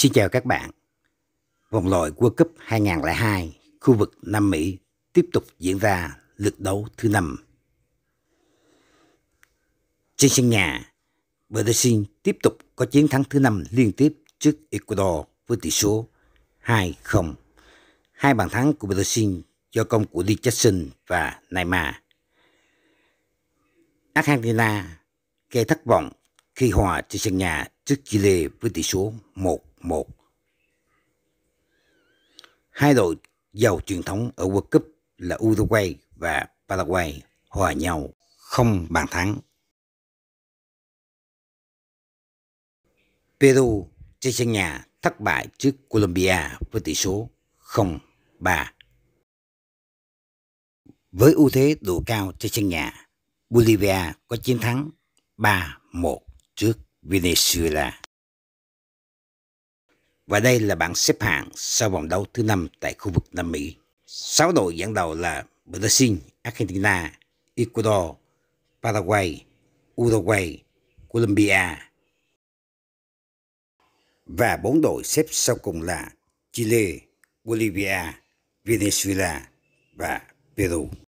Xin chào các bạn. Vòng loại World Cup 2002 khu vực Nam Mỹ tiếp tục diễn ra lượt đấu thứ năm. Trên sân nhà, Brazil tiếp tục có chiến thắng thứ năm liên tiếp trước Ecuador với tỷ số 2-0. Hai bàn thắng của Brazil do công của Richardson và Neymar. Argentina gây thất vọng khi hòa trên sân nhà trước Chile với tỷ số 1 1. Hai đội giàu truyền thống ở World Cup là Uruguay và Paraguay hòa nhau không bàn thắng. Peru trên sân nhà thất bại trước Colombia với tỷ số 0-3. Với ưu thế độ cao trên sân nhà, Bolivia có chiến thắng 3-1 trước Venezuela. Và đây là bảng xếp hạng sau vòng đấu thứ năm tại khu vực Nam Mỹ. Sáu đội dẫn đầu là Brazil, Argentina, Ecuador, Paraguay, Uruguay, Colombia. Và bốn đội xếp sau cùng là Chile, Bolivia, Venezuela và Peru.